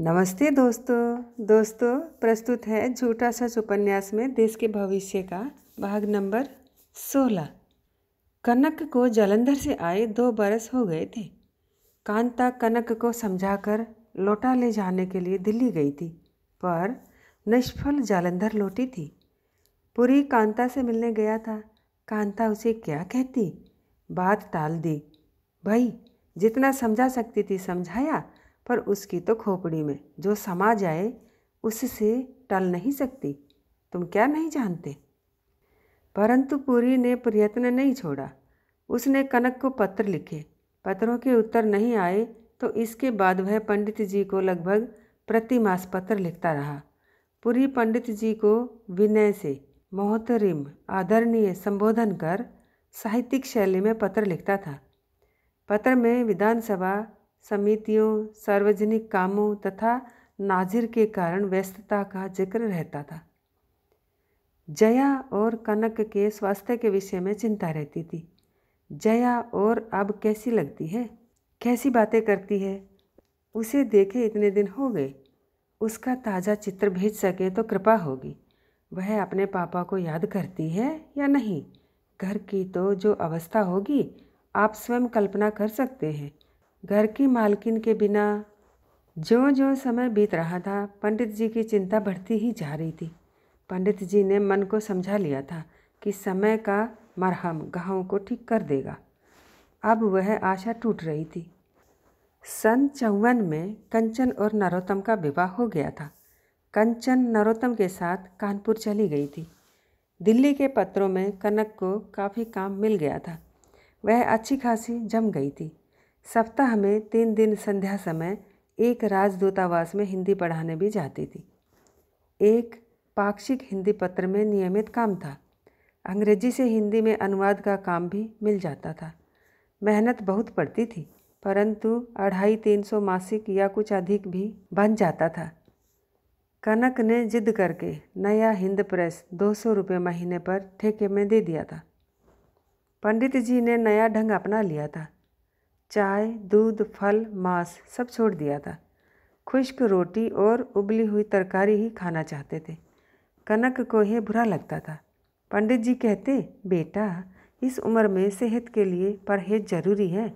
नमस्ते दोस्तों दोस्तों प्रस्तुत है झूठा सच उपन्यास में देश के भविष्य का भाग नंबर सोलह कनक को जलंधर से आए दो बरस हो गए थे कांता कनक को समझाकर लोटा ले जाने के लिए दिल्ली गई थी पर निष्फल जालंधर लौटी थी पूरी कांता से मिलने गया था कांता उसे क्या कहती बात टाल दी भाई जितना समझा सकती थी समझाया पर उसकी तो खोपड़ी में जो समा जाए उससे टल नहीं सकती तुम क्या नहीं जानते परंतु पुरी ने प्रयत्न नहीं छोड़ा उसने कनक को पत्र लिखे पत्रों के उत्तर नहीं आए तो इसके बाद वह पंडित जी को लगभग प्रतिमास पत्र लिखता रहा पुरी पंडित जी को विनय से मोहतरिम आदरणीय संबोधन कर साहित्यिक शैली में पत्र लिखता था पत्र में विधानसभा समितियों सार्वजनिक कामों तथा नाजिर के कारण व्यस्तता का जिक्र रहता था जया और कनक के स्वास्थ्य के विषय में चिंता रहती थी जया और अब कैसी लगती है कैसी बातें करती है उसे देखे इतने दिन हो गए उसका ताज़ा चित्र भेज सके तो कृपा होगी वह अपने पापा को याद करती है या नहीं घर की तो जो अवस्था होगी आप स्वयं कल्पना कर सकते हैं घर की मालकिन के बिना ज्यो ज्यों समय बीत रहा था पंडित जी की चिंता बढ़ती ही जा रही थी पंडित जी ने मन को समझा लिया था कि समय का मरहम गाँव को ठीक कर देगा अब वह आशा टूट रही थी सन चौवन में कंचन और नरोत्तम का विवाह हो गया था कंचन नरोत्तम के साथ कानपुर चली गई थी दिल्ली के पत्रों में कनक को काफ़ी काम मिल गया था वह अच्छी खासी जम गई थी सप्ताह में तीन दिन संध्या समय एक राजदूतावास में हिंदी पढ़ाने भी जाती थी एक पाक्षिक हिंदी पत्र में नियमित काम था अंग्रेजी से हिंदी में अनुवाद का काम भी मिल जाता था मेहनत बहुत पड़ती थी परंतु अढ़ाई तीन सौ मासिक या कुछ अधिक भी बन जाता था कनक ने जिद करके नया हिंद प्रेस दो सौ रुपये महीने पर ठेके में दे दिया था पंडित जी ने नया ढंग अपना लिया था चाय दूध फल मांस सब छोड़ दिया था खुश्क रोटी और उबली हुई तरकारी ही खाना चाहते थे कनक को यह बुरा लगता था पंडित जी कहते बेटा इस उम्र में सेहत के लिए परहेज जरूरी है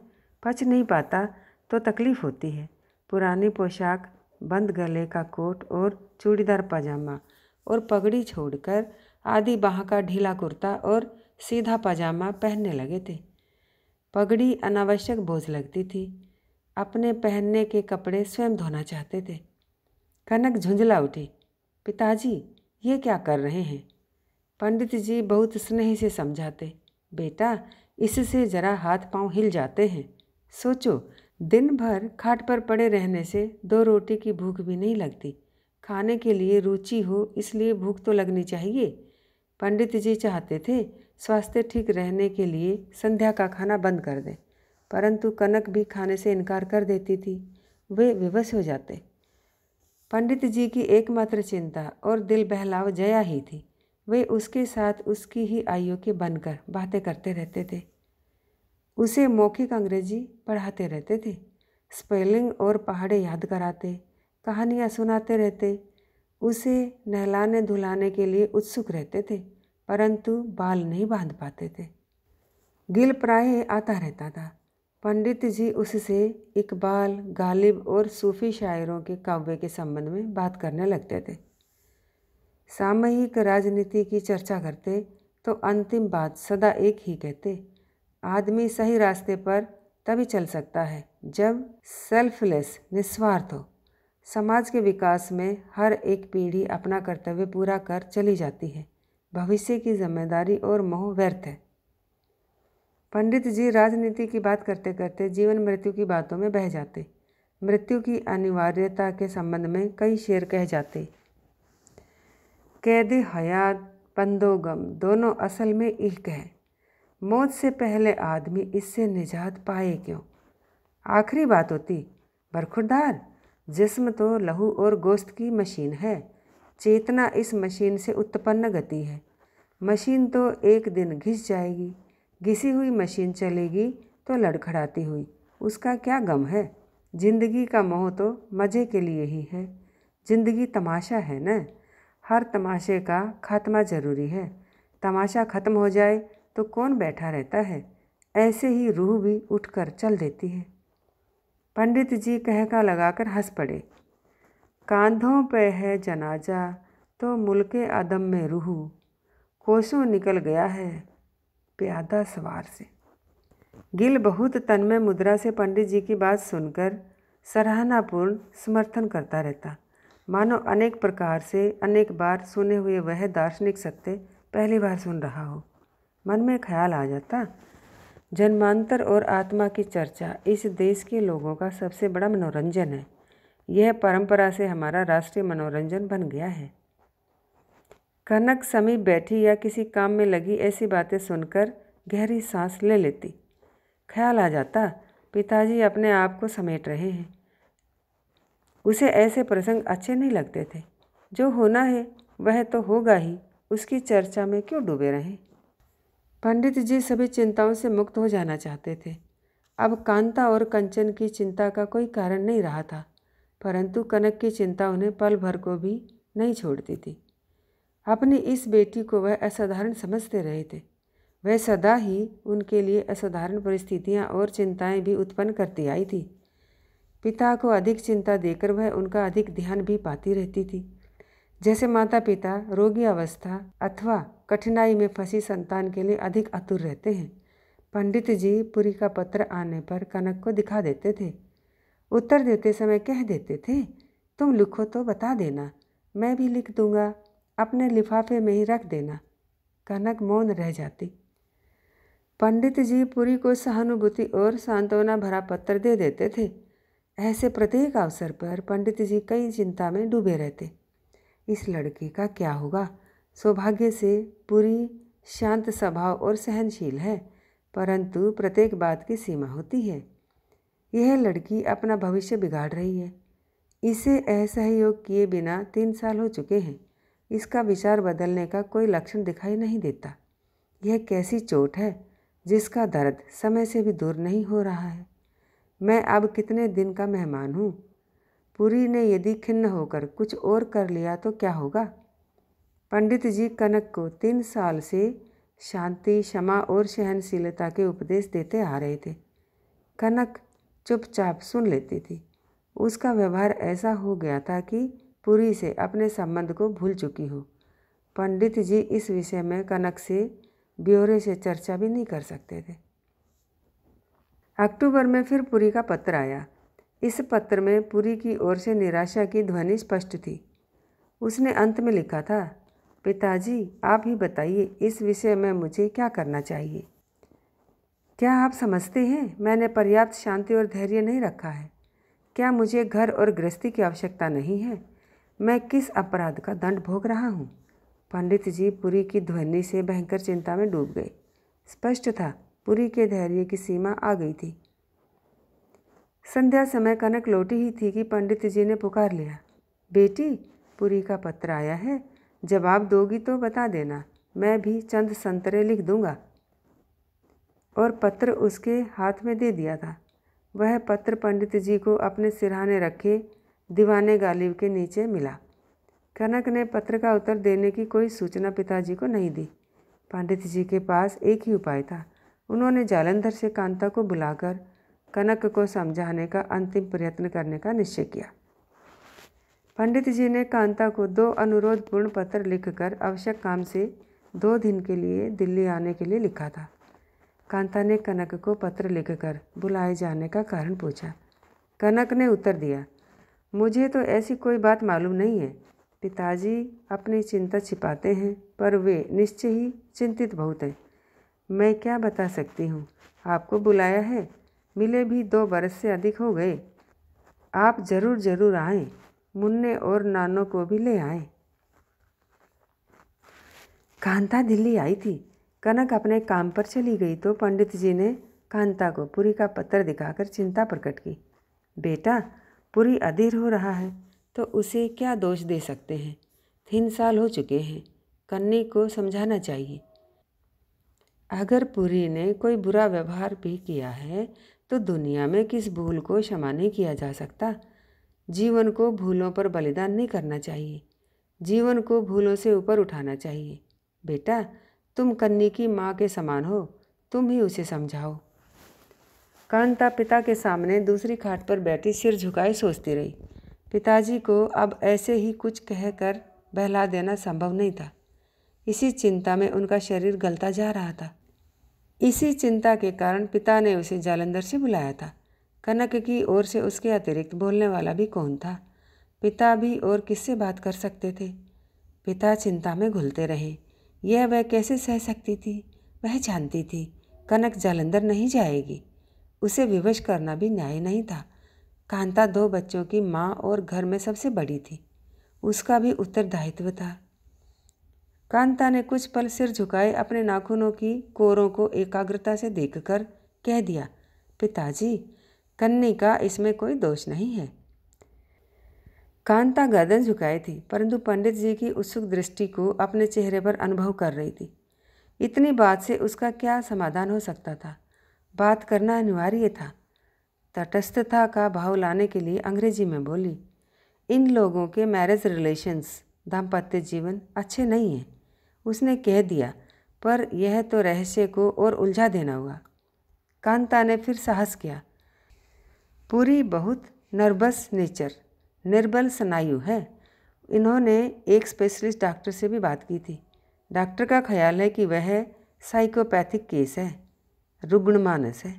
पच नहीं पाता तो तकलीफ़ होती है पुरानी पोशाक बंद गले का कोट और चूड़ीदार पजामा और पगड़ी छोड़कर आधी बाह का ढीला कुर्ता और सीधा पजामा पहनने लगे थे पगड़ी अनावश्यक बोझ लगती थी अपने पहनने के कपड़े स्वयं धोना चाहते थे कनक झुंझला उठी पिताजी ये क्या कर रहे हैं पंडित जी बहुत स्नेह से समझाते बेटा इससे जरा हाथ पांव हिल जाते हैं सोचो दिन भर खाट पर पड़े रहने से दो रोटी की भूख भी नहीं लगती खाने के लिए रुचि हो इसलिए भूख तो लगनी चाहिए पंडित जी चाहते थे स्वास्थ्य ठीक रहने के लिए संध्या का खाना बंद कर दें परंतु कनक भी खाने से इनकार कर देती थी वे विवश हो जाते पंडित जी की एकमात्र चिंता और दिल बहलाव जया ही थी वे उसके साथ उसकी ही आयु के बनकर बातें करते रहते थे उसे मौखिक अंग्रेजी पढ़ाते रहते थे स्पेलिंग और पहाड़े याद कराते कहानियाँ सुनाते रहते उसे नहलाने धुलाने के लिए उत्सुक रहते थे परंतु बाल नहीं बांध पाते थे गिल प्राय आता रहता था पंडित जी उससे इकबाल गालिब और सूफी शायरों के काव्य के संबंध में बात करने लगते थे सामूहिक राजनीति की चर्चा करते तो अंतिम बात सदा एक ही कहते आदमी सही रास्ते पर तभी चल सकता है जब सेल्फलेस निस्वार्थ हो समाज के विकास में हर एक पीढ़ी अपना कर्तव्य पूरा कर चली जाती है भविष्य की जिम्मेदारी और मोह व्यर्थ है पंडित जी राजनीति की बात करते करते जीवन मृत्यु की बातों में बह जाते मृत्यु की अनिवार्यता के संबंध में कई शेर कह जाते कैद हयात पंदोगम दोनों असल में एक है मौत से पहले आदमी इससे निजात पाए क्यों आखिरी बात होती बरखुरदार जिस्म तो लहू और गोश्त की मशीन है चेतना इस मशीन से उत्पन्न गति है मशीन तो एक दिन घिस जाएगी घिसी हुई मशीन चलेगी तो लड़खड़ाती हुई उसका क्या गम है जिंदगी का मोह तो मज़े के लिए ही है जिंदगी तमाशा है न हर तमाशे का खात्मा ज़रूरी है तमाशा ख़त्म हो जाए तो कौन बैठा रहता है ऐसे ही रूह भी उठकर चल देती है पंडित जी कहका लगाकर हंस पड़े कांधों पे है जनाजा तो के अदम में रूह कोसों निकल गया है प्यादा सवार से गिल बहुत तन्मय मुद्रा से पंडित जी की बात सुनकर सराहनापूर्ण समर्थन करता रहता मानो अनेक प्रकार से अनेक बार सुने हुए वह दार्शनिक सत्य पहली बार सुन रहा हो मन में ख्याल आ जाता जन्मांतर और आत्मा की चर्चा इस देश के लोगों का सबसे बड़ा मनोरंजन है यह परंपरा से हमारा राष्ट्रीय मनोरंजन बन गया है कनक समीप बैठी या किसी काम में लगी ऐसी बातें सुनकर गहरी सांस ले लेती ख्याल आ जाता पिताजी अपने आप को समेट रहे हैं उसे ऐसे प्रसंग अच्छे नहीं लगते थे जो होना है वह तो होगा ही उसकी चर्चा में क्यों डूबे रहें पंडित जी सभी चिंताओं से मुक्त हो जाना चाहते थे अब कांता और कंचन की चिंता का कोई कारण नहीं रहा था परंतु कनक की चिंता उन्हें पल भर को भी नहीं छोड़ती थी अपनी इस बेटी को वह असाधारण समझते रहे थे वह सदा ही उनके लिए असाधारण परिस्थितियां और चिंताएं भी उत्पन्न करती आई थी पिता को अधिक चिंता देकर वह उनका अधिक ध्यान भी पाती रहती थी जैसे माता पिता रोगी अवस्था अथवा कठिनाई में फंसी संतान के लिए अधिक आतुर रहते हैं पंडित जी पुरी का पत्र आने पर कनक को दिखा देते थे उत्तर देते समय कह देते थे तुम लिखो तो बता देना मैं भी लिख दूंगा अपने लिफाफे में ही रख देना कनक मौन रह जाती पंडित जी पुरी को सहानुभूति और सांत्वना भरा पत्र दे देते थे ऐसे प्रत्येक अवसर पर पंडित जी कई चिंता में डूबे रहते इस लड़की का क्या होगा सौभाग्य से पूरी शांत स्वभाव और सहनशील है परंतु प्रत्येक बात की सीमा होती है यह लड़की अपना भविष्य बिगाड़ रही है इसे असहयोग किए बिना तीन साल हो चुके हैं इसका विचार बदलने का कोई लक्षण दिखाई नहीं देता यह कैसी चोट है जिसका दर्द समय से भी दूर नहीं हो रहा है मैं अब कितने दिन का मेहमान हूँ पुरी ने यदि खिन्न होकर कुछ और कर लिया तो क्या होगा पंडित जी कनक को तीन साल से शांति क्षमा और सहनशीलता के उपदेश देते आ रहे थे कनक चुपचाप सुन लेती थी उसका व्यवहार ऐसा हो गया था कि पुरी से अपने संबंध को भूल चुकी हो पंडित जी इस विषय में कनक से ब्योरे से चर्चा भी नहीं कर सकते थे अक्टूबर में फिर पुरी का पत्र आया इस पत्र में पुरी की ओर से निराशा की ध्वनि स्पष्ट थी उसने अंत में लिखा था पिताजी आप ही बताइए इस विषय में मुझे क्या करना चाहिए क्या आप समझते हैं मैंने पर्याप्त शांति और धैर्य नहीं रखा है क्या मुझे घर और गृहस्थी की आवश्यकता नहीं है मैं किस अपराध का दंड भोग रहा हूँ पंडित जी पुरी की ध्वनि से भयंकर चिंता में डूब गए स्पष्ट था पुरी के धैर्य की सीमा आ गई थी संध्या समय कनक लौटी ही थी कि पंडित जी ने पुकार लिया बेटी पुरी का पत्र आया है जवाब दोगी तो बता देना मैं भी चंद संतरे लिख दूंगा और पत्र उसके हाथ में दे दिया था वह पत्र पंडित जी को अपने सिरहाने रखे दीवाने गालिब के नीचे मिला कनक ने पत्र का उत्तर देने की कोई सूचना पिताजी को नहीं दी पंडित जी के पास एक ही उपाय था उन्होंने जालंधर से कांता को बुलाकर कनक को समझाने का अंतिम प्रयत्न करने का निश्चय किया पंडित जी ने कांता को दो अनुरोधपूर्ण पत्र लिखकर आवश्यक काम से दो दिन के लिए दिल्ली आने के लिए लिखा था कांता ने कनक को पत्र लिखकर बुलाए जाने का कारण पूछा कनक ने उत्तर दिया मुझे तो ऐसी कोई बात मालूम नहीं है पिताजी अपनी चिंता छिपाते हैं पर वे निश्चय ही चिंतित बहुत हैं मैं क्या बता सकती हूँ आपको बुलाया है मिले भी दो बरस से अधिक हो गए आप ज़रूर ज़रूर आएं मुन्ने और नानों को भी ले आएं कांता दिल्ली आई थी कनक अपने काम पर चली गई तो पंडित जी ने कांता को पुरी का पत्र दिखाकर चिंता प्रकट की बेटा पुरी अधीर हो रहा है तो उसे क्या दोष दे सकते हैं तीन साल हो चुके हैं कन्नी को समझाना चाहिए अगर पुरी ने कोई बुरा व्यवहार भी किया है तो दुनिया में किस भूल को क्षमा नहीं किया जा सकता जीवन को भूलों पर बलिदान नहीं करना चाहिए जीवन को भूलों से ऊपर उठाना चाहिए बेटा तुम कन्नी की माँ के समान हो तुम ही उसे समझाओ कांता पिता के सामने दूसरी खाट पर बैठी सिर झुकाए सोचती रही पिताजी को अब ऐसे ही कुछ कहकर बहला देना संभव नहीं था इसी चिंता में उनका शरीर गलता जा रहा था इसी चिंता के कारण पिता ने उसे जालंधर से बुलाया था कनक की ओर से उसके अतिरिक्त बोलने वाला भी कौन था पिता भी और किससे बात कर सकते थे पिता चिंता में घुलते रहे यह वह कैसे सह सकती थी वह जानती थी कनक जालंधर नहीं जाएगी उसे विवश करना भी न्याय नहीं था कांता दो बच्चों की माँ और घर में सबसे बड़ी थी उसका भी उत्तरदायित्व था कांता ने कुछ पल सिर झुकाए अपने नाखूनों की कोरों को एकाग्रता से देखकर कह दिया पिताजी कन्नी का इसमें कोई दोष नहीं है कांता गर्दन झुकाए थी परंतु पंडित जी की उत्सुक दृष्टि को अपने चेहरे पर अनुभव कर रही थी इतनी बात से उसका क्या समाधान हो सकता था बात करना अनिवार्य था तटस्थता का भाव लाने के लिए अंग्रेजी में बोली इन लोगों के मैरिज रिलेशन्स दाम्पत्य जीवन अच्छे नहीं हैं उसने कह दिया पर यह तो रहस्य को और उलझा देना हुआ कांता ने फिर साहस किया पूरी बहुत नर्वस नेचर निर्बल स्नायु है इन्होंने एक स्पेशलिस्ट डॉक्टर से भी बात की थी डॉक्टर का ख्याल है कि वह साइकोपैथिक केस है रुग्ण मानस है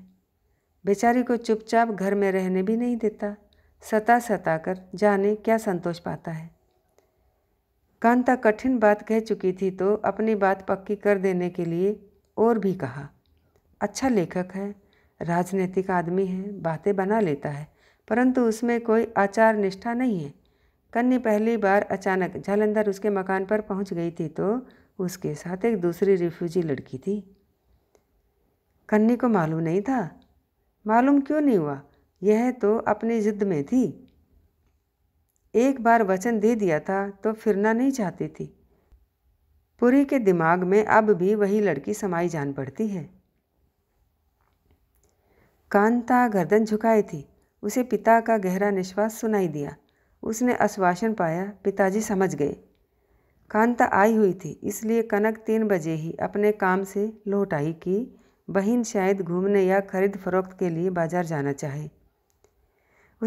बेचारी को चुपचाप घर में रहने भी नहीं देता सता सता कर जाने क्या संतोष पाता है कांता कठिन बात कह चुकी थी तो अपनी बात पक्की कर देने के लिए और भी कहा अच्छा लेखक है राजनीतिक आदमी है बातें बना लेता है परंतु उसमें कोई आचार निष्ठा नहीं है कन्नी पहली बार अचानक जालंधर उसके मकान पर पहुंच गई थी तो उसके साथ एक दूसरी रिफ्यूजी लड़की थी कन्नी को मालूम नहीं था मालूम क्यों नहीं हुआ यह तो अपनी जिद में थी एक बार वचन दे दिया था तो फिरना नहीं चाहती थी पुरी के दिमाग में अब भी वही लड़की समाई जान पड़ती है कांता गर्दन झुकाई थी उसे पिता का गहरा निश्वास सुनाई दिया उसने आश्वासन पाया पिताजी समझ गए कांता आई हुई थी इसलिए कनक तीन बजे ही अपने काम से लौट आई कि बहन शायद घूमने या खरीद फरोख्त के लिए बाजार जाना चाहे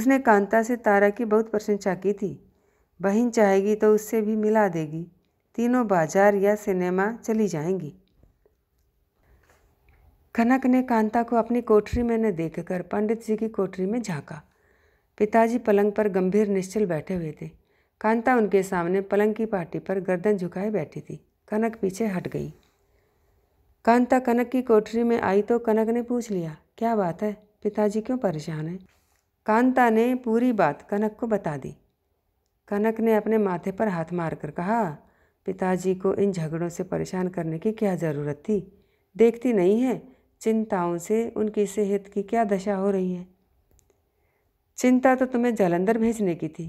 उसने कांता से तारा की बहुत प्रशंसा की थी बहन चाहेगी तो उससे भी मिला देगी तीनों बाजार या सिनेमा चली जाएंगी खनक ने कांता को अपनी कोठरी में न देखकर पंडित जी की कोठरी में झांका पिताजी पलंग पर गंभीर निश्चल बैठे हुए थे कांता उनके सामने पलंग की पार्टी पर गर्दन झुकाए बैठी थी कनक पीछे हट गई कांता कनक की कोठरी में आई तो कनक ने पूछ लिया क्या बात है पिताजी क्यों परेशान हैं कांता ने पूरी बात कनक को बता दी कनक ने अपने माथे पर हाथ मारकर कहा पिताजी को इन झगड़ों से परेशान करने की क्या ज़रूरत थी देखती नहीं है चिंताओं से उनकी सेहत की क्या दशा हो रही है चिंता तो तुम्हें जालंधर भेजने की थी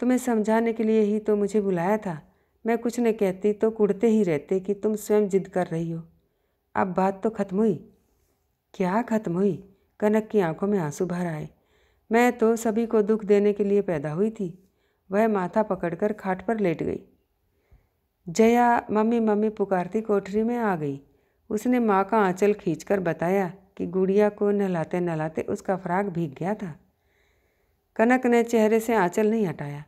तुम्हें समझाने के लिए ही तो मुझे बुलाया था मैं कुछ न कहती तो कुड़ते ही रहते कि तुम स्वयं जिद कर रही हो अब बात तो खत्म हुई क्या खत्म हुई कनक की आंखों में आंसू भर आए मैं तो सभी को दुख देने के लिए पैदा हुई थी वह माथा पकड़कर खाट पर लेट गई जया मम्मी मम्मी पुकारती कोठरी में आ गई उसने माँ का आंचल खींचकर बताया कि गुड़िया को नहलाते नहलाते उसका फ्राक भीग गया था कनक ने चेहरे से आंचल नहीं हटाया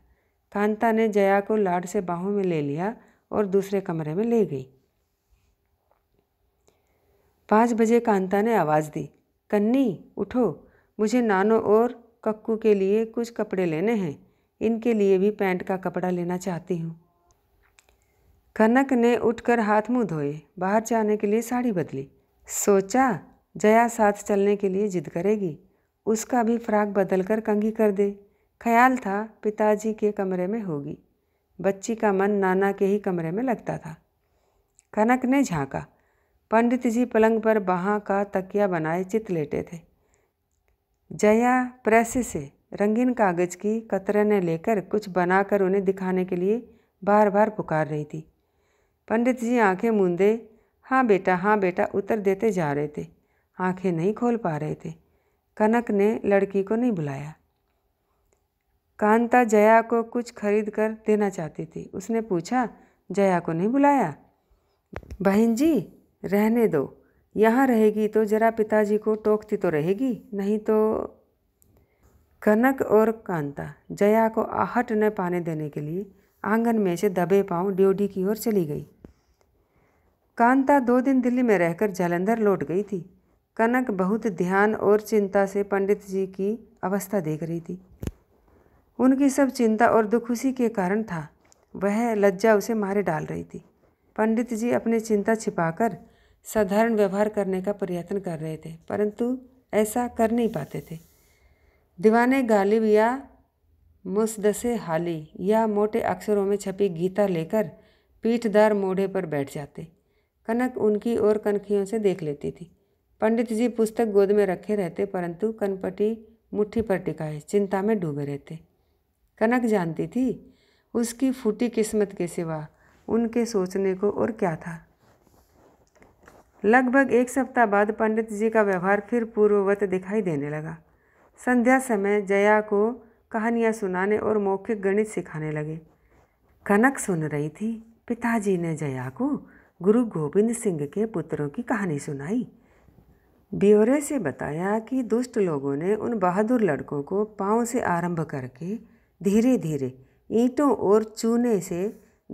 कांता ने जया को लाड से बाहों में ले लिया और दूसरे कमरे में ले गई पाँच बजे कांता ने आवाज़ दी कन्नी उठो मुझे नानो और कक्कू के लिए कुछ कपड़े लेने हैं इनके लिए भी पैंट का कपड़ा लेना चाहती हूँ कनक ने उठकर हाथ मुंह धोए बाहर जाने के लिए साड़ी बदली सोचा जया साथ चलने के लिए जिद करेगी उसका भी फ्राक बदलकर कंघी कर दे ख्याल था पिताजी के कमरे में होगी बच्ची का मन नाना के ही कमरे में लगता था कनक ने झांका पंडित जी पलंग पर बहाँ का तकिया बनाए चित लेटे थे जया प्रेस से रंगीन कागज की कतरने लेकर कुछ बनाकर उन्हें दिखाने के लिए बार बार पुकार रही थी पंडित जी आंखें मूंदे हाँ बेटा हाँ बेटा उत्तर देते जा रहे थे आंखें नहीं खोल पा रहे थे कनक ने लड़की को नहीं बुलाया कांता जया को कुछ खरीद कर देना चाहती थी उसने पूछा जया को नहीं बुलाया बहन जी रहने दो यहाँ रहेगी तो जरा पिताजी को टोकती तो रहेगी नहीं तो कनक और कांता जया को आहट न पाने देने के लिए आंगन में से दबे पांव ड्योडी की ओर चली गई कांता दो दिन दिल्ली में रहकर जालंधर लौट गई थी कनक बहुत ध्यान और चिंता से पंडित जी की अवस्था देख रही थी उनकी सब चिंता और दुख उसी के कारण था वह लज्जा उसे मारे डाल रही थी पंडित जी अपनी चिंता छिपाकर साधारण व्यवहार करने का प्रयत्न कर रहे थे परंतु ऐसा कर नहीं पाते थे दीवाने गालिब या मुसदसे हाली या मोटे अक्षरों में छपी गीता लेकर पीठदार मोढ़े पर बैठ जाते कनक उनकी ओर कनखियों से देख लेती थी पंडित जी पुस्तक गोद में रखे रहते परंतु कनपटी मुट्ठी पर टिकाए चिंता में डूबे रहते कनक जानती थी उसकी फूटी किस्मत के सिवा उनके सोचने को और क्या था लगभग एक सप्ताह बाद पंडित जी का व्यवहार फिर पूर्ववत दिखाई देने लगा संध्या समय जया को कहानियाँ सुनाने और मौखिक गणित सिखाने लगे कनक सुन रही थी पिताजी ने जया को गुरु गोविंद सिंह के पुत्रों की कहानी सुनाई ब्योरे से बताया कि दुष्ट लोगों ने उन बहादुर लड़कों को पाँव से आरंभ करके धीरे धीरे ईंटों और चूने से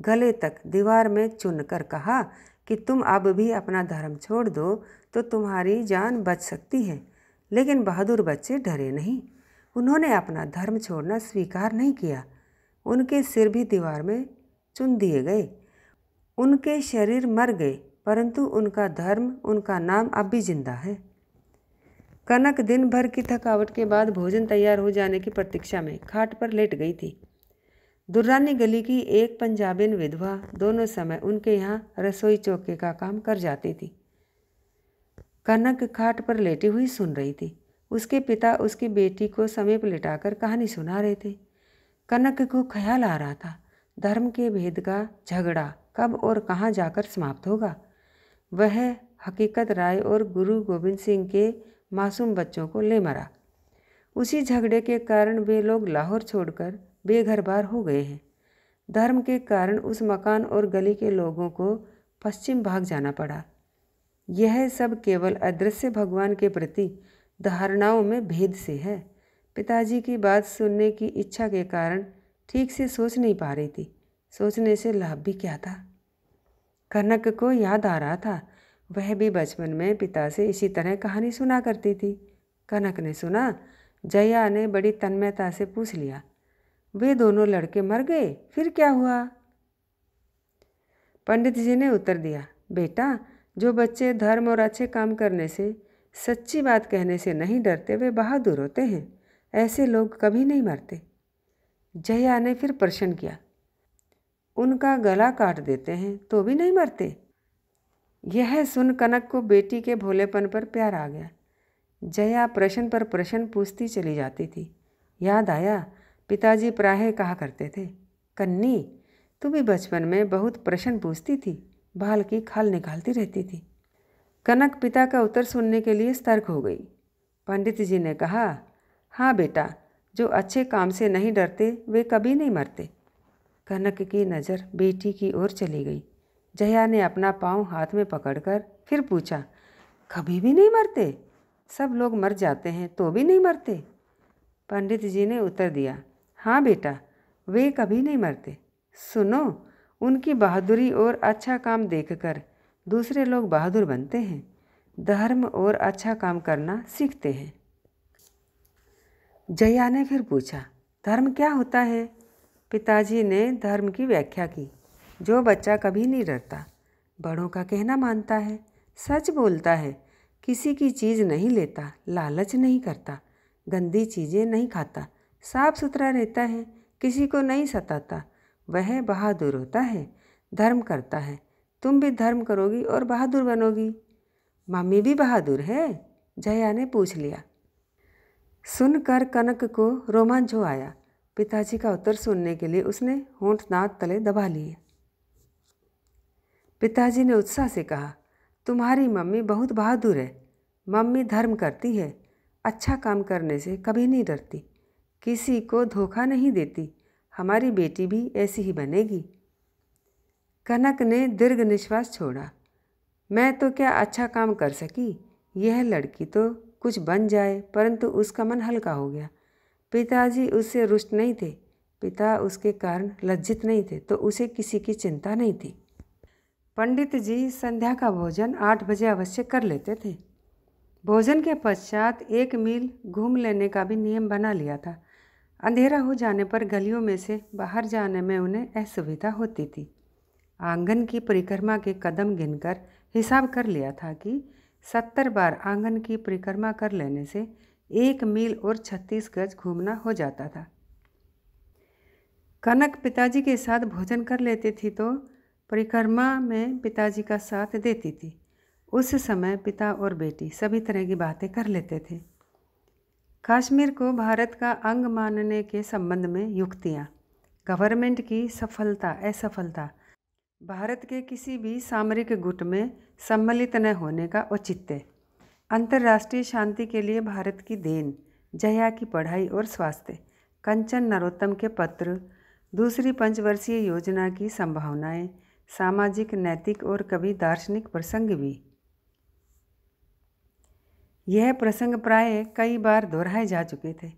गले तक दीवार में चुन कर कहा कि तुम अब भी अपना धर्म छोड़ दो तो तुम्हारी जान बच सकती है लेकिन बहादुर बच्चे डरे नहीं उन्होंने अपना धर्म छोड़ना स्वीकार नहीं किया उनके सिर भी दीवार में चुन दिए गए उनके शरीर मर गए परंतु उनका धर्म उनका नाम अब भी जिंदा है कनक दिन भर की थकावट के बाद भोजन तैयार हो जाने की प्रतीक्षा में खाट पर लेट गई थी दुर्रानी गली की एक पंजाबीन विधवा दोनों समय उनके यहाँ रसोई चौके का काम कर जाती थी कनक खाट पर लेटी हुई सुन रही थी उसके पिता उसकी बेटी को समीप लिटाकर कहानी सुना रहे थे कनक को ख्याल आ रहा था धर्म के भेद का झगड़ा कब और कहाँ जाकर समाप्त होगा वह हकीकत राय और गुरु गोविंद सिंह के मासूम बच्चों को ले मरा उसी झगड़े के कारण वे लोग लाहौर छोड़कर बेघरबार हो गए हैं धर्म के कारण उस मकान और गली के लोगों को पश्चिम भाग जाना पड़ा यह सब केवल अदृश्य भगवान के प्रति धारणाओं में भेद से है पिताजी की बात सुनने की इच्छा के कारण ठीक से सोच नहीं पा रही थी सोचने से लाभ भी क्या था कनक को याद आ रहा था वह भी बचपन में पिता से इसी तरह कहानी सुना करती थी कनक ने सुना जया ने बड़ी तन्मयता से पूछ लिया वे दोनों लड़के मर गए फिर क्या हुआ पंडित जी ने उत्तर दिया बेटा जो बच्चे धर्म और अच्छे काम करने से सच्ची बात कहने से नहीं डरते वे बहादुर होते हैं ऐसे लोग कभी नहीं मरते जया ने फिर प्रश्न किया उनका गला काट देते हैं तो भी नहीं मरते यह सुन कनक को बेटी के भोलेपन पर प्यार आ गया जया प्रश्न पर प्रश्न पूछती चली जाती थी याद आया पिताजी प्राहे कहा करते थे कन्नी तू भी बचपन में बहुत प्रश्न पूछती थी बाल की खाल निकालती रहती थी कनक पिता का उत्तर सुनने के लिए सतर्क हो गई पंडित जी ने कहा हाँ बेटा जो अच्छे काम से नहीं डरते वे कभी नहीं मरते कनक की नज़र बेटी की ओर चली गई जया ने अपना पाँव हाथ में पकड़कर फिर पूछा कभी भी नहीं मरते सब लोग मर जाते हैं तो भी नहीं मरते पंडित जी ने उत्तर दिया हाँ बेटा वे कभी नहीं मरते सुनो उनकी बहादुरी और अच्छा काम देखकर दूसरे लोग बहादुर बनते हैं धर्म और अच्छा काम करना सीखते हैं जया ने फिर पूछा धर्म क्या होता है पिताजी ने धर्म की व्याख्या की जो बच्चा कभी नहीं डरता बड़ों का कहना मानता है सच बोलता है किसी की चीज़ नहीं लेता लालच नहीं करता गंदी चीज़ें नहीं खाता साफ सुथरा रहता है किसी को नहीं सताता वह बहादुर होता है धर्म करता है तुम भी धर्म करोगी और बहादुर बनोगी मम्मी भी बहादुर है जया ने पूछ लिया सुनकर कनक को रोमांच हो आया पिताजी का उत्तर सुनने के लिए उसने होंठ नाद तले दबा लिए पिताजी ने उत्साह से कहा तुम्हारी मम्मी बहुत बहादुर है मम्मी धर्म करती है अच्छा काम करने से कभी नहीं डरती किसी को धोखा नहीं देती हमारी बेटी भी ऐसी ही बनेगी कनक ने दीर्घ निश्वास छोड़ा मैं तो क्या अच्छा काम कर सकी यह लड़की तो कुछ बन जाए परंतु उसका मन हल्का हो गया पिताजी उससे रुष्ट नहीं थे पिता उसके कारण लज्जित नहीं थे तो उसे किसी की चिंता नहीं थी पंडित जी संध्या का भोजन आठ बजे अवश्य कर लेते थे भोजन के पश्चात एक मील घूम लेने का भी नियम बना लिया था अंधेरा हो जाने पर गलियों में से बाहर जाने में उन्हें असुविधा होती थी आंगन की परिक्रमा के कदम गिनकर हिसाब कर लिया था कि सत्तर बार आंगन की परिक्रमा कर लेने से एक मील और छत्तीस गज घूमना हो जाता था कनक पिताजी के साथ भोजन कर लेती थी तो परिक्रमा में पिताजी का साथ देती थी उस समय पिता और बेटी सभी तरह की बातें कर लेते थे कश्मीर को भारत का अंग मानने के संबंध में युक्तियाँ गवर्नमेंट की सफलता असफलता भारत के किसी भी सामरिक गुट में सम्मिलित न होने का औचित्य अंतर्राष्ट्रीय शांति के लिए भारत की देन जया की पढ़ाई और स्वास्थ्य कंचन नरोत्तम के पत्र दूसरी पंचवर्षीय योजना की संभावनाएं सामाजिक नैतिक और कवि दार्शनिक प्रसंग भी यह प्रसंग प्राय कई बार दोहराए जा चुके थे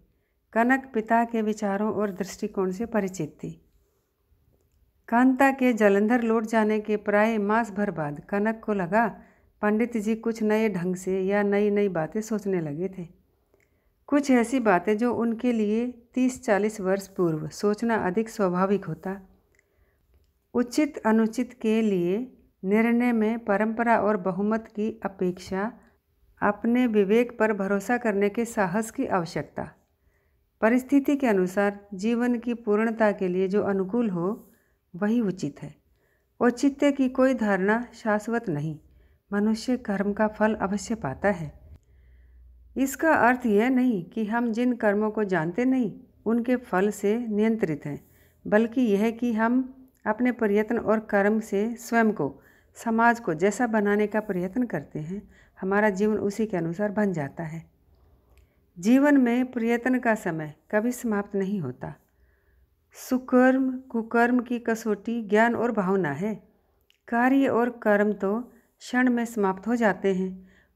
कनक पिता के विचारों और दृष्टिकोण से परिचित थी कांता के जलंधर लौट जाने के प्राय मास भर बाद कनक को लगा पंडित जी कुछ नए ढंग से या नई नई बातें सोचने लगे थे कुछ ऐसी बातें जो उनके लिए तीस चालीस वर्ष पूर्व सोचना अधिक स्वाभाविक होता उचित अनुचित के लिए निर्णय में परंपरा और बहुमत की अपेक्षा अपने विवेक पर भरोसा करने के साहस की आवश्यकता परिस्थिति के अनुसार जीवन की पूर्णता के लिए जो अनुकूल हो वही उचित है औचित्य की कोई धारणा शाश्वत नहीं मनुष्य कर्म का फल अवश्य पाता है इसका अर्थ यह नहीं कि हम जिन कर्मों को जानते नहीं उनके फल से नियंत्रित हैं बल्कि यह कि हम अपने प्रयत्न और कर्म से स्वयं को समाज को जैसा बनाने का प्रयत्न करते हैं हमारा जीवन उसी के अनुसार बन जाता है जीवन में प्रयत्न का समय कभी समाप्त नहीं होता सुकर्म कुकर्म की कसौटी ज्ञान और भावना है कार्य और कर्म तो क्षण में समाप्त हो जाते हैं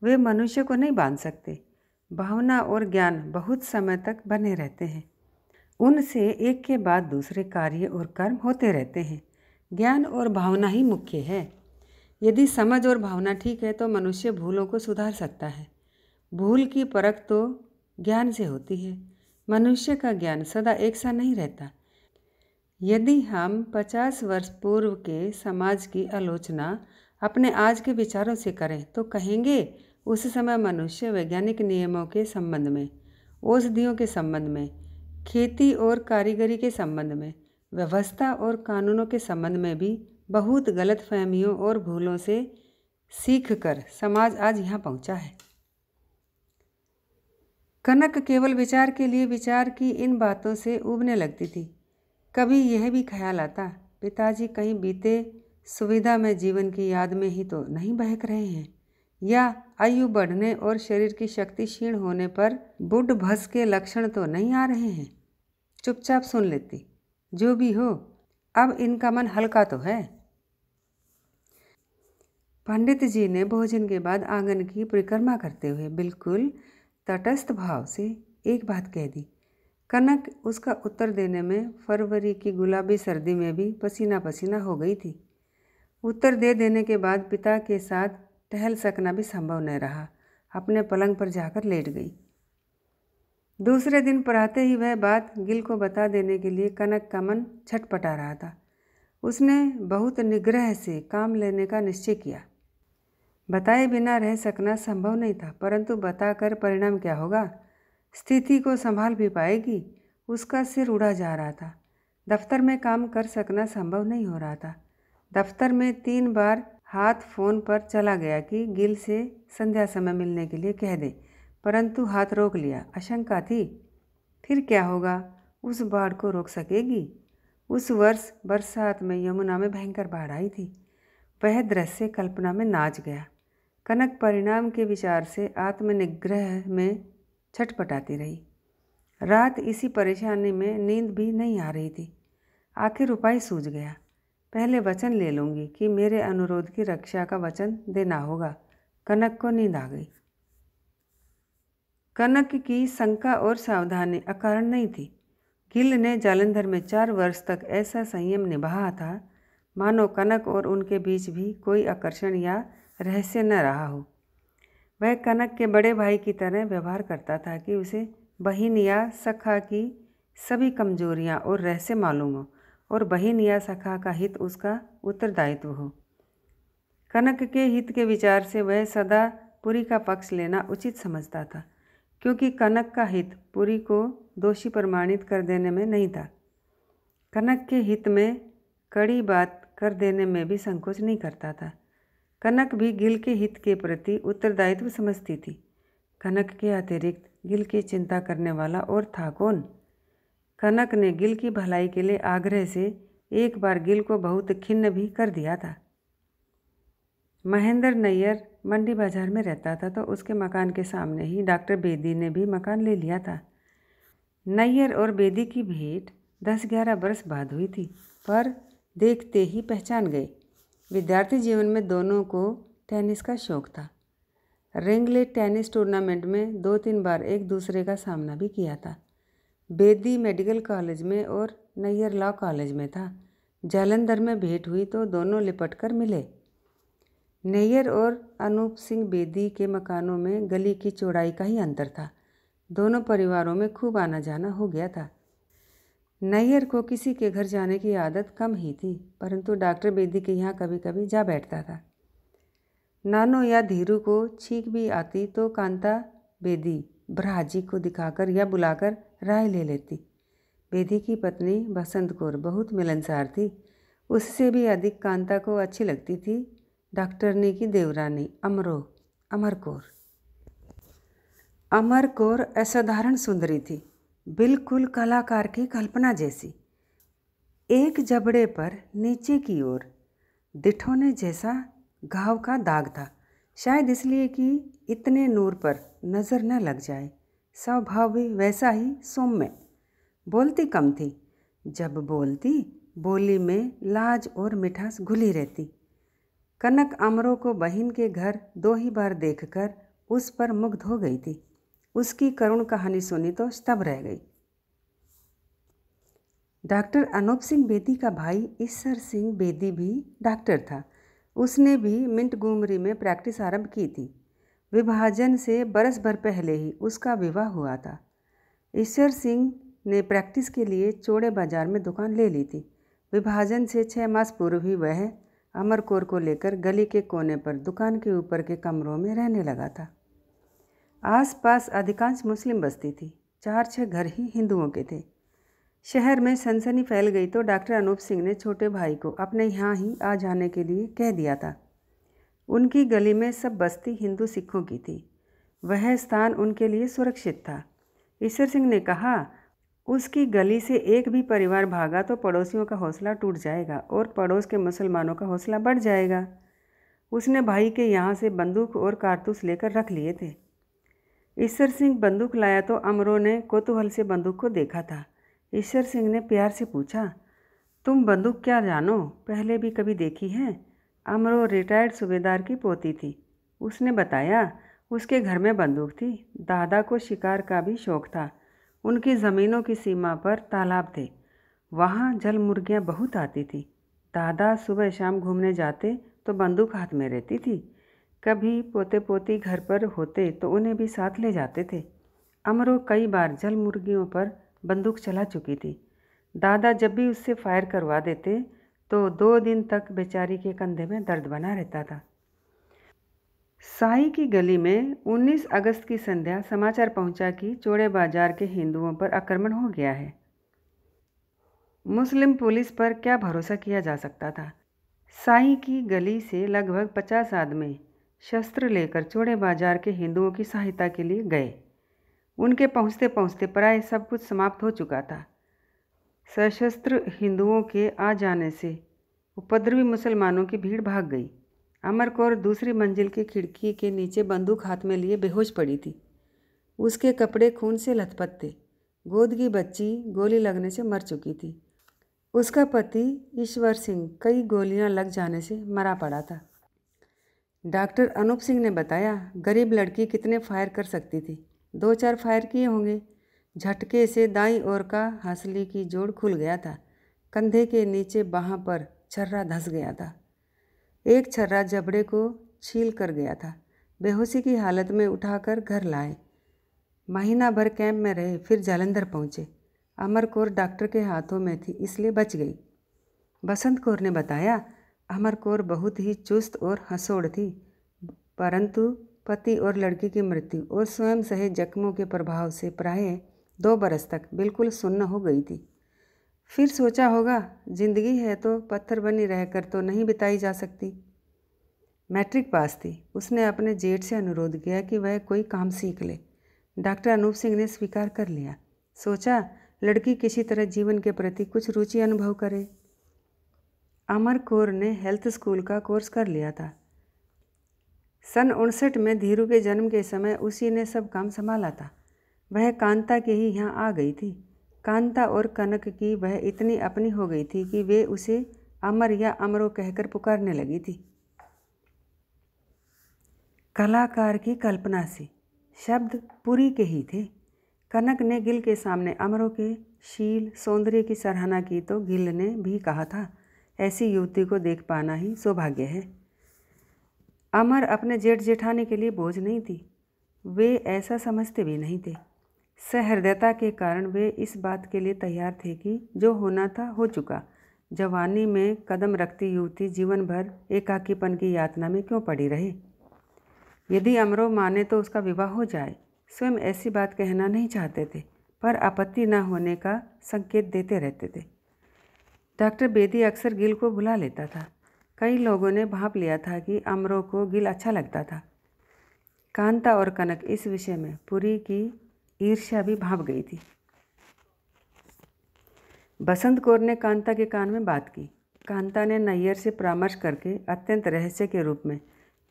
वे मनुष्य को नहीं बांध सकते भावना और ज्ञान बहुत समय तक बने रहते हैं उनसे एक के बाद दूसरे कार्य और कर्म होते रहते हैं ज्ञान और भावना ही मुख्य है यदि समझ और भावना ठीक है तो मनुष्य भूलों को सुधार सकता है भूल की परख तो ज्ञान से होती है मनुष्य का ज्ञान सदा एक सा नहीं रहता यदि हम पचास वर्ष पूर्व के समाज की आलोचना अपने आज के विचारों से करें तो कहेंगे उस समय मनुष्य वैज्ञानिक नियमों के संबंध में औषधियों के संबंध में खेती और कारीगरी के संबंध में व्यवस्था और कानूनों के संबंध में भी बहुत गलत फहमियों और भूलों से सीख कर समाज आज यहाँ पहुँचा है कनक केवल विचार के लिए विचार की इन बातों से उबने लगती थी कभी यह भी ख्याल आता पिताजी कहीं बीते सुविधा में जीवन की याद में ही तो नहीं बहक रहे हैं या आयु बढ़ने और शरीर की शक्ति क्षीण होने पर बुढ़ भस के लक्षण तो नहीं आ रहे हैं चुपचाप सुन लेती जो भी हो अब इनका मन हल्का तो है पंडित जी ने भोजन के बाद आंगन की परिक्रमा करते हुए बिल्कुल तटस्थ भाव से एक बात कह दी कनक उसका उत्तर देने में फरवरी की गुलाबी सर्दी में भी पसीना पसीना हो गई थी उत्तर दे देने के बाद पिता के साथ टहल सकना भी संभव नहीं रहा अपने पलंग पर जाकर लेट गई दूसरे दिन पढ़ाते ही वह बात गिल को बता देने के लिए कनक का मन छटपटा रहा था उसने बहुत निग्रह से काम लेने का निश्चय किया बताए बिना रह सकना संभव नहीं था परंतु बताकर परिणाम क्या होगा स्थिति को संभाल भी पाएगी उसका सिर उड़ा जा रहा था दफ्तर में काम कर सकना संभव नहीं हो रहा था दफ्तर में तीन बार हाथ फोन पर चला गया कि गिल से संध्या समय मिलने के लिए कह दे परंतु हाथ रोक लिया आशंका थी फिर क्या होगा उस बाढ़ को रोक सकेगी उस वर्ष बरसात में यमुना में भयंकर बाढ़ आई थी वह दृश्य कल्पना में नाच गया कनक परिणाम के विचार से आत्मनिग्रह में छटपटाती रही रात इसी परेशानी में नींद भी नहीं आ रही थी आखिर उपाय सूझ गया पहले वचन ले लूँगी कि मेरे अनुरोध की रक्षा का वचन देना होगा कनक को नींद आ गई कनक की शंका और सावधानी अकारण नहीं थी गिल ने जालंधर में चार वर्ष तक ऐसा संयम निभाया था मानो कनक और उनके बीच भी कोई आकर्षण या रहस्य न रहा हो वह कनक के बड़े भाई की तरह व्यवहार करता था कि उसे बहिन या सखा की सभी कमजोरियां और रहस्य मालूम हो और बहन या सखा का हित उसका उत्तरदायित्व हो कनक के हित के विचार से वह सदा पुरी का पक्ष लेना उचित समझता था क्योंकि कनक का हित पुरी को दोषी प्रमाणित कर देने में नहीं था कनक के हित में कड़ी बात कर देने में भी संकोच नहीं करता था कनक भी गिल के हित के प्रति उत्तरदायित्व समझती थी कनक के अतिरिक्त गिल की चिंता करने वाला और था कौन कनक ने गिल की भलाई के लिए आग्रह से एक बार गिल को बहुत खिन्न भी कर दिया था महेंद्र नैयर मंडी बाजार में रहता था तो उसके मकान के सामने ही डॉक्टर बेदी ने भी मकान ले लिया था नैयर और बेदी की भेंट दस ग्यारह वर्ष बाद हुई थी पर देखते ही पहचान गए विद्यार्थी जीवन में दोनों को टेनिस का शौक था रिंगलेट टेनिस टूर्नामेंट में दो तीन बार एक दूसरे का सामना भी किया था बेदी मेडिकल कॉलेज में और नैयर लॉ कॉलेज में था जालंधर में भेंट हुई तो दोनों लिपट कर मिले नैयर और अनूप सिंह बेदी के मकानों में गली की चौड़ाई का ही अंतर था दोनों परिवारों में खूब आना जाना हो गया था नैयर को किसी के घर जाने की आदत कम ही थी परंतु डॉक्टर बेदी के यहाँ कभी कभी जा बैठता था नानो या धीरू को छींक भी आती तो कांता बेदी भ्राजी को दिखाकर या बुलाकर राय ले लेती बेदी की पत्नी बसंत कौर बहुत मिलनसार थी उससे भी अधिक कांता को अच्छी लगती थी डॉक्टरनी की देवरानी अमरो अमर कौर अमर कौर असाधारण सुंदरी थी बिल्कुल कलाकार की कल्पना जैसी एक जबड़े पर नीचे की ओर दिठोने जैसा घाव का दाग था शायद इसलिए कि इतने नूर पर नज़र न लग जाए स्वभाव्य वैसा ही सौम्य बोलती कम थी जब बोलती बोली में लाज और मिठास घुली रहती कनक अमरों को बहन के घर दो ही बार देखकर उस पर मुग्ध हो गई थी उसकी करुण कहानी सुनी तो स्तब रह गई डॉक्टर अनूप सिंह बेदी का भाई ईश्वर सिंह बेदी भी डॉक्टर था उसने भी मिंट गुमरी में प्रैक्टिस आरंभ की थी विभाजन से बरस भर पहले ही उसका विवाह हुआ था ईश्वर सिंह ने प्रैक्टिस के लिए चौड़े बाजार में दुकान ले ली थी विभाजन से छः मास पूर्व ही वह अमर कौर को लेकर गली के कोने पर दुकान के ऊपर के कमरों में रहने लगा था आसपास अधिकांश मुस्लिम बस्ती थी चार छः घर ही हिंदुओं के थे शहर में सनसनी फैल गई तो डॉक्टर अनूप सिंह ने छोटे भाई को अपने यहाँ ही आ जाने के लिए कह दिया था उनकी गली में सब बस्ती हिंदू सिखों की थी वह स्थान उनके लिए सुरक्षित था ईश्वर सिंह ने कहा उसकी गली से एक भी परिवार भागा तो पड़ोसियों का हौसला टूट जाएगा और पड़ोस के मुसलमानों का हौसला बढ़ जाएगा उसने भाई के यहाँ से बंदूक और कारतूस लेकर रख लिए थे ईश्वर सिंह बंदूक लाया तो अमरों ने कोतूहल से बंदूक को देखा था ईश्वर सिंह ने प्यार से पूछा तुम बंदूक क्या जानो पहले भी कभी देखी है अमरो रिटायर्ड सूबेदार की पोती थी उसने बताया उसके घर में बंदूक थी दादा को शिकार का भी शौक था उनकी ज़मीनों की सीमा पर तालाब थे वहाँ जल मुर्गियाँ बहुत आती थी दादा सुबह शाम घूमने जाते तो बंदूक हाथ में रहती थी कभी पोते पोती घर पर होते तो उन्हें भी साथ ले जाते थे अमरो कई बार जल मुर्गियों पर बंदूक चला चुकी थी दादा जब भी उससे फायर करवा देते तो दो दिन तक बेचारी के कंधे में दर्द बना रहता था साई की गली में 19 अगस्त की संध्या समाचार पहुंचा कि चोड़े बाजार के हिंदुओं पर आक्रमण हो गया है मुस्लिम पुलिस पर क्या भरोसा किया जा सकता था साई की गली से लगभग 50 आदमी शस्त्र लेकर चोड़े बाजार के हिंदुओं की सहायता के लिए गए उनके पहुंचते पहुंचते प्राय सब कुछ समाप्त हो चुका था सशस्त्र हिंदुओं के आ जाने से उपद्रवी मुसलमानों की भीड़ भाग गई अमर कौर दूसरी मंजिल की खिड़की के नीचे बंदूक हाथ में लिए बेहोश पड़ी थी उसके कपड़े खून से लथपथ थे गोद की बच्ची गोली लगने से मर चुकी थी उसका पति ईश्वर सिंह कई गोलियां लग जाने से मरा पड़ा था डॉक्टर अनूप सिंह ने बताया गरीब लड़की कितने फायर कर सकती थी दो चार फायर किए होंगे झटके से दाई ओर का हंसली की जोड़ खुल गया था कंधे के नीचे बहाँ पर छर्रा धस गया था एक छर्रा जबड़े को छील कर गया था बेहोशी की हालत में उठाकर घर लाए महीना भर कैंप में रहे फिर जालंधर पहुँचे अमर कौर डॉक्टर के हाथों में थी इसलिए बच गई बसंत कौर ने बताया अमर कौर बहुत ही चुस्त और हंसोड़ थी परंतु पति और लड़की की मृत्यु और स्वयं सहे जख्मों के प्रभाव से प्राय दो बरस तक बिल्कुल सुन्न हो गई थी फिर सोचा होगा जिंदगी है तो पत्थर बनी रहकर तो नहीं बिताई जा सकती मैट्रिक पास थी उसने अपने जेठ से अनुरोध किया कि वह कोई काम सीख ले डॉक्टर अनूप सिंह ने स्वीकार कर लिया सोचा लड़की किसी तरह जीवन के प्रति कुछ रुचि अनुभव करे अमर कौर ने हेल्थ स्कूल का कोर्स कर लिया था सन उनसठ में धीरू के जन्म के समय उसी ने सब काम संभाला था वह कांता के ही यहाँ आ गई थी कांता और कनक की वह इतनी अपनी हो गई थी कि वे उसे अमर या अमरो कहकर पुकारने लगी थी कलाकार की कल्पना से शब्द पूरी के ही थे कनक ने गिल के सामने अमरों के शील सौंदर्य की सराहना की तो गिल ने भी कहा था ऐसी युवती को देख पाना ही सौभाग्य है अमर अपने जेठ जेठाने के लिए बोझ नहीं थी वे ऐसा समझते भी नहीं थे सहृदयता के कारण वे इस बात के लिए तैयार थे कि जो होना था हो चुका जवानी में कदम रखती युवती जीवन भर एकाकीपन की यातना में क्यों पड़ी रही यदि अमरो माने तो उसका विवाह हो जाए स्वयं ऐसी बात कहना नहीं चाहते थे पर आपत्ति न होने का संकेत देते रहते थे डॉक्टर बेदी अक्सर गिल को बुला लेता था कई लोगों ने भाप लिया था कि अमरो को गिल अच्छा लगता था कांता और कनक इस विषय में पुरी की ईर्ष्या भी भाप गई थी बसंत कौर ने कांता के कान में बात की कांता ने नैयर से परामर्श करके अत्यंत रहस्य के रूप में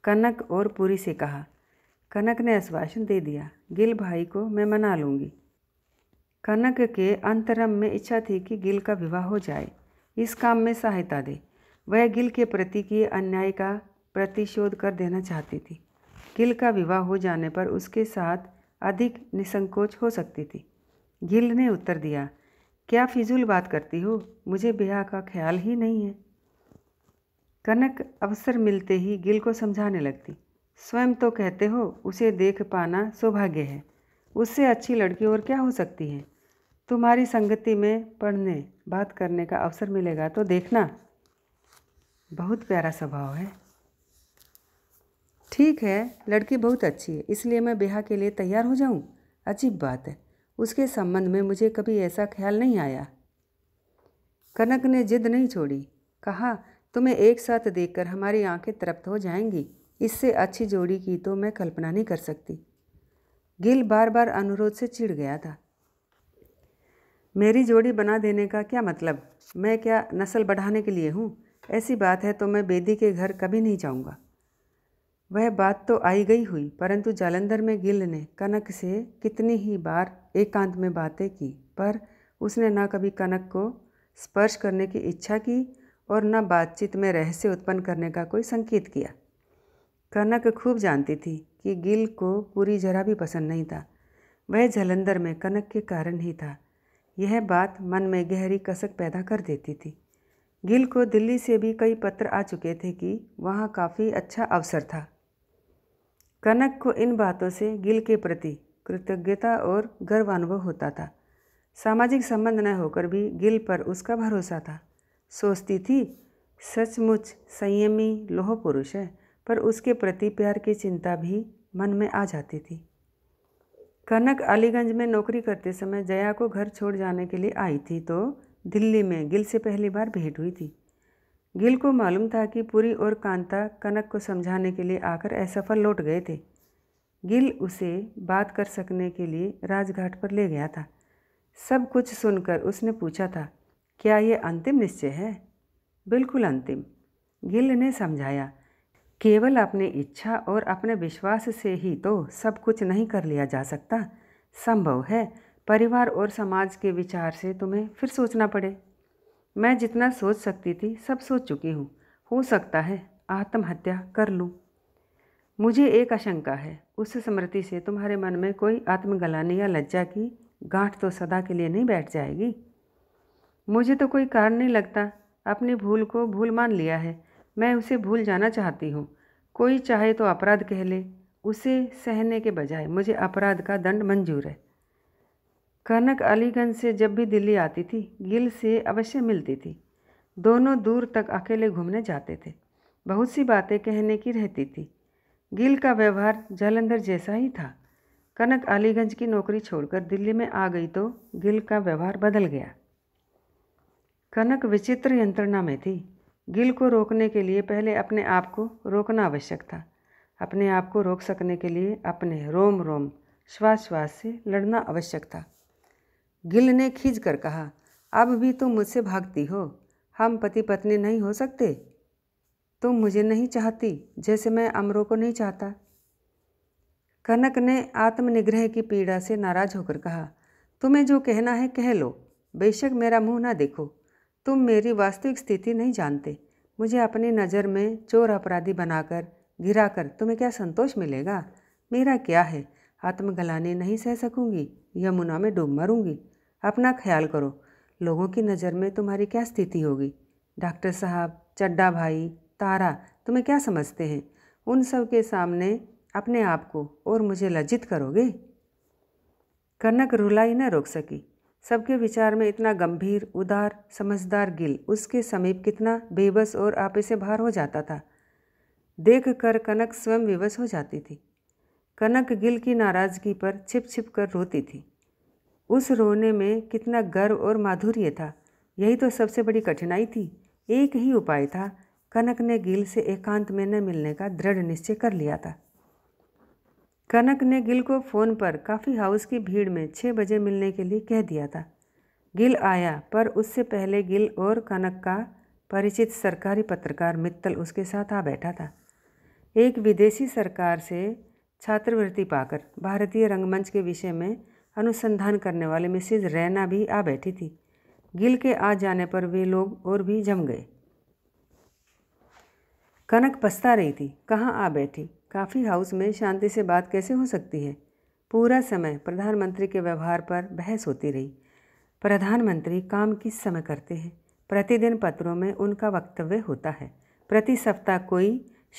कनक और पुरी से कहा कनक ने आश्वासन दे दिया गिल भाई को मैं मना लूँगी कनक के अंतरम में इच्छा थी कि गिल का विवाह हो जाए इस काम में सहायता दे वह गिल के प्रति किए अन्याय का प्रतिशोध कर देना चाहती थी गिल का विवाह हो जाने पर उसके साथ अधिक निसंकोच हो सकती थी गिल ने उत्तर दिया क्या फिजूल बात करती हो मुझे ब्याह का ख्याल ही नहीं है कनक अवसर मिलते ही गिल को समझाने लगती स्वयं तो कहते हो उसे देख पाना सौभाग्य है उससे अच्छी लड़की और क्या हो सकती है तुम्हारी संगति में पढ़ने बात करने का अवसर मिलेगा तो देखना बहुत प्यारा स्वभाव है ठीक है लड़की बहुत अच्छी है इसलिए मैं ब्याह के लिए तैयार हो जाऊं अजीब बात है उसके संबंध में मुझे कभी ऐसा ख्याल नहीं आया कनक ने जिद नहीं छोड़ी कहा तुम्हें एक साथ देखकर हमारी आंखें तृप्त हो जाएंगी इससे अच्छी जोड़ी की तो मैं कल्पना नहीं कर सकती गिल बार बार अनुरोध से चिढ़ गया था मेरी जोड़ी बना देने का क्या मतलब मैं क्या नस्ल बढ़ाने के लिए हूँ ऐसी बात है तो मैं बेदी के घर कभी नहीं जाऊँगा वह बात तो आई गई हुई परंतु जालंधर में गिल ने कनक से कितनी ही बार एकांत में बातें की पर उसने ना कभी कनक को स्पर्श करने की इच्छा की और न बातचीत में रहस्य उत्पन्न करने का कोई संकेत किया कनक खूब जानती थी कि गिल को पूरी जरा भी पसंद नहीं था वह जलंधर में कनक के कारण ही था यह बात मन में गहरी कसक पैदा कर देती थी गिल को दिल्ली से भी कई पत्र आ चुके थे कि वहाँ काफ़ी अच्छा अवसर था कनक को इन बातों से गिल के प्रति कृतज्ञता और गर्व अनुभव होता था सामाजिक संबंध न होकर भी गिल पर उसका भरोसा था सोचती थी सचमुच संयमी लोह पुरुष है पर उसके प्रति प्यार की चिंता भी मन में आ जाती थी कनक अलीगंज में नौकरी करते समय जया को घर छोड़ जाने के लिए आई थी तो दिल्ली में गिल से पहली बार भेंट हुई थी गिल को मालूम था कि पुरी और कांता कनक को समझाने के लिए आकर असफल लौट गए थे गिल उसे बात कर सकने के लिए राजघाट पर ले गया था सब कुछ सुनकर उसने पूछा था क्या ये अंतिम निश्चय है बिल्कुल अंतिम गिल ने समझाया केवल अपनी इच्छा और अपने विश्वास से ही तो सब कुछ नहीं कर लिया जा सकता संभव है परिवार और समाज के विचार से तुम्हें फिर सोचना पड़े मैं जितना सोच सकती थी सब सोच चुकी हूँ हो सकता है आत्महत्या कर लूँ मुझे एक आशंका है उस स्मृति से तुम्हारे मन में कोई आत्मगलानी या लज्जा की गांठ तो सदा के लिए नहीं बैठ जाएगी मुझे तो कोई कारण नहीं लगता अपनी भूल को भूल मान लिया है मैं उसे भूल जाना चाहती हूँ कोई चाहे तो अपराध कह ले उसे सहने के बजाय मुझे अपराध का दंड मंजूर है कनक अलीगंज से जब भी दिल्ली आती थी गिल से अवश्य मिलती थी दोनों दूर तक अकेले घूमने जाते थे बहुत सी बातें कहने की रहती थी गिल का व्यवहार जालंधर जैसा ही था कनक अलीगंज की नौकरी छोड़कर दिल्ली में आ गई तो गिल का व्यवहार बदल गया कनक विचित्र यंत्रणा में थी गिल को रोकने के लिए पहले अपने आप को रोकना आवश्यक था अपने आप को रोक सकने के लिए अपने रोम रोम श्वास श्वास से लड़ना आवश्यक था गिल ने खींच कर कहा अब भी तुम मुझसे भागती हो हम पति पत्नी नहीं हो सकते तुम मुझे नहीं चाहती जैसे मैं अमरों को नहीं चाहता कनक ने आत्मनिग्रह की पीड़ा से नाराज होकर कहा तुम्हें जो कहना है कह लो बेशक मेरा मुंह ना देखो तुम मेरी वास्तविक स्थिति नहीं जानते मुझे अपनी नज़र में चोर अपराधी बनाकर घिरा कर तुम्हें क्या संतोष मिलेगा मेरा क्या है आत्मगलानी नहीं सह सकूंगी यमुना में डूब मरूंगी अपना ख्याल करो लोगों की नज़र में तुम्हारी क्या स्थिति होगी डॉक्टर साहब चड्डा भाई तारा तुम्हें क्या समझते हैं उन सब के सामने अपने आप को और मुझे लज्जित करोगे कनक रुलाई न रोक सकी सबके विचार में इतना गंभीर उदार समझदार गिल उसके समीप कितना बेबस और आपे से बाहर हो जाता था देख कर कनक स्वयं विवश हो जाती थी कनक गिल की नाराज़गी पर छिप छिप कर रोती थी उस रोने में कितना गर्व और माधुर्य था यही तो सबसे बड़ी कठिनाई थी एक ही उपाय था कनक ने गिल से एकांत में न मिलने का दृढ़ निश्चय कर लिया था कनक ने गिल को फ़ोन पर काफ़ी हाउस की भीड़ में छः बजे मिलने के लिए कह दिया था गिल आया पर उससे पहले गिल और कनक का परिचित सरकारी पत्रकार मित्तल उसके साथ आ बैठा था एक विदेशी सरकार से छात्रवृत्ति पाकर भारतीय रंगमंच के विषय में अनुसंधान करने वाले मिसिज रैना भी आ बैठी थी गिल के आ जाने पर वे लोग और भी जम गए कनक पछता रही थी कहाँ आ बैठी काफ़ी हाउस में शांति से बात कैसे हो सकती है पूरा समय प्रधानमंत्री के व्यवहार पर बहस होती रही प्रधानमंत्री काम किस समय करते हैं प्रतिदिन पत्रों में उनका वक्तव्य होता है प्रति सप्ताह कोई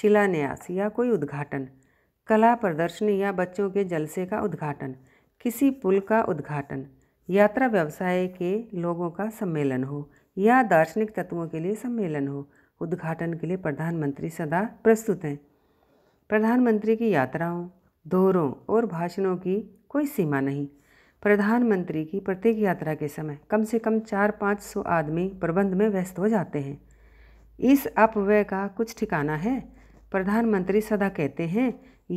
शिलान्यास या कोई उद्घाटन कला प्रदर्शनी या बच्चों के जलसे का उद्घाटन किसी पुल का उद्घाटन यात्रा व्यवसाय के लोगों का सम्मेलन हो या दार्शनिक तत्वों के लिए सम्मेलन हो उद्घाटन के लिए प्रधानमंत्री सदा प्रस्तुत हैं प्रधानमंत्री की यात्राओं दौरों और भाषणों की कोई सीमा नहीं प्रधानमंत्री की प्रत्येक यात्रा के समय कम से कम चार पाँच सौ आदमी प्रबंध में व्यस्त हो जाते हैं इस अपव्यय का कुछ ठिकाना है प्रधानमंत्री सदा कहते हैं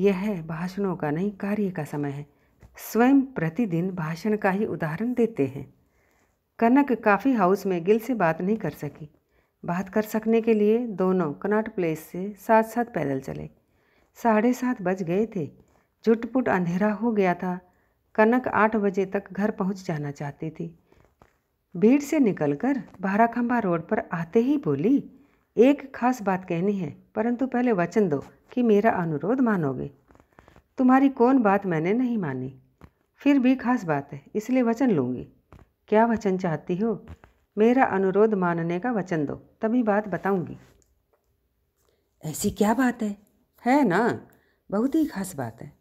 यह भाषणों का नहीं कार्य का समय है स्वयं प्रतिदिन भाषण का ही उदाहरण देते हैं कनक काफ़ी हाउस में गिल से बात नहीं कर सकी बात कर सकने के लिए दोनों कनाट प्लेस से साथ साथ पैदल चले साढ़े सात बज गए थे जुटपुट अंधेरा हो गया था कनक आठ बजे तक घर पहुंच जाना चाहती थी भीड़ से निकलकर बाराखंबा रोड पर आते ही बोली एक खास बात कहनी है परंतु पहले वचन दो कि मेरा अनुरोध मानोगे तुम्हारी कौन बात मैंने नहीं मानी फिर भी खास बात है इसलिए वचन लूँगी क्या वचन चाहती हो मेरा अनुरोध मानने का वचन दो तभी बात बताऊँगी ऐसी क्या बात है है ना बहुत ही खास बात है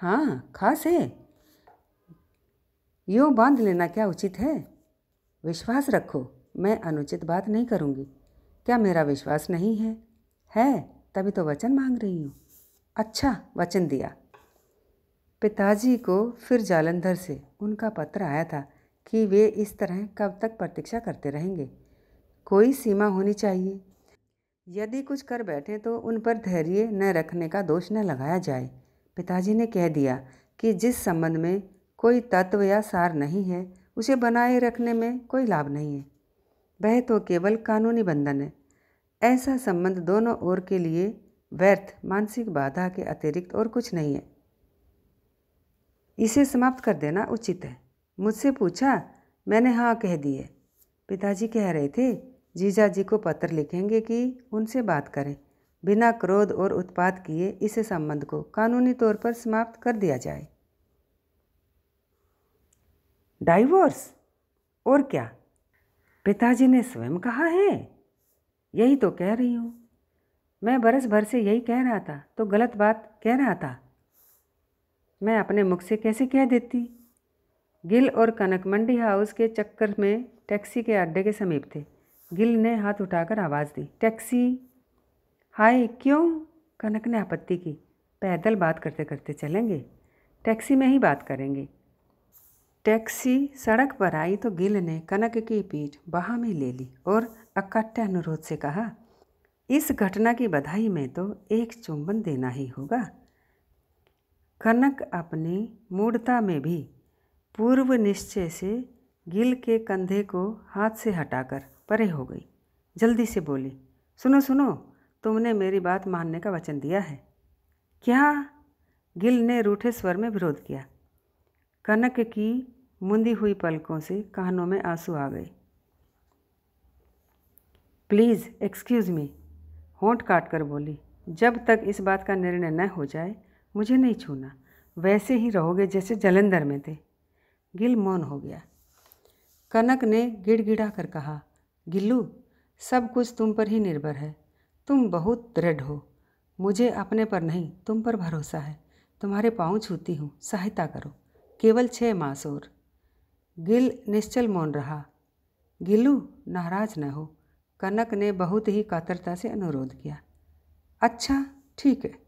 हाँ खास है यो बांध लेना क्या उचित है विश्वास रखो मैं अनुचित बात नहीं करूँगी क्या मेरा विश्वास नहीं है है तभी तो वचन मांग रही हूँ अच्छा वचन दिया पिताजी को फिर जालंधर से उनका पत्र आया था कि वे इस तरह कब तक प्रतीक्षा करते रहेंगे कोई सीमा होनी चाहिए यदि कुछ कर बैठे तो उन पर धैर्य न रखने का दोष न लगाया जाए पिताजी ने कह दिया कि जिस संबंध में कोई तत्व या सार नहीं है उसे बनाए रखने में कोई लाभ नहीं है वह तो केवल कानूनी बंधन है ऐसा संबंध दोनों ओर के लिए व्यर्थ मानसिक बाधा के अतिरिक्त और कुछ नहीं है इसे समाप्त कर देना उचित है मुझसे पूछा मैंने हाँ कह दिए पिताजी कह रहे थे जीजा जी को पत्र लिखेंगे कि उनसे बात करें बिना क्रोध और उत्पाद किए इस संबंध को कानूनी तौर पर समाप्त कर दिया जाए डाइवोर्स और क्या पिताजी ने स्वयं कहा है यही तो कह रही हूँ मैं बरस भर से यही कह रहा था तो गलत बात कह रहा था मैं अपने मुख से कैसे कह देती गिल और कनक मंडी हाउस के चक्कर में टैक्सी के अड्डे के समीप थे गिल ने हाथ उठाकर आवाज़ दी टैक्सी हाय क्यों कनक ने आपत्ति की पैदल बात करते करते चलेंगे टैक्सी में ही बात करेंगे टैक्सी सड़क पर आई तो गिल ने कनक की पीठ बाह में ले ली और अकट्ठे अनुरोध से कहा इस घटना की बधाई में तो एक चुंबन देना ही होगा कनक अपनी मूढ़ता में भी पूर्व निश्चय से गिल के कंधे को हाथ से हटाकर परे हो गई जल्दी से बोली सुनो सुनो तुमने मेरी बात मानने का वचन दिया है क्या गिल ने रूठे स्वर में विरोध किया कनक की मुंदी हुई पलकों से कानों में आंसू आ गए प्लीज़ एक्सक्यूज़ मी होंठ काट कर बोली जब तक इस बात का निर्णय न हो जाए मुझे नहीं छूना वैसे ही रहोगे जैसे जलंधर में थे गिल मौन हो गया कनक ने गिड़गिड़ा कर कहा गिल्लू सब कुछ तुम पर ही निर्भर है तुम बहुत दृढ़ हो मुझे अपने पर नहीं तुम पर भरोसा है तुम्हारे पाँव छूती हूँ सहायता करो केवल छः मास और गिल निश्चल मौन रहा गिल्लू नाराज न हो कनक ने बहुत ही कातरता से अनुरोध किया अच्छा ठीक है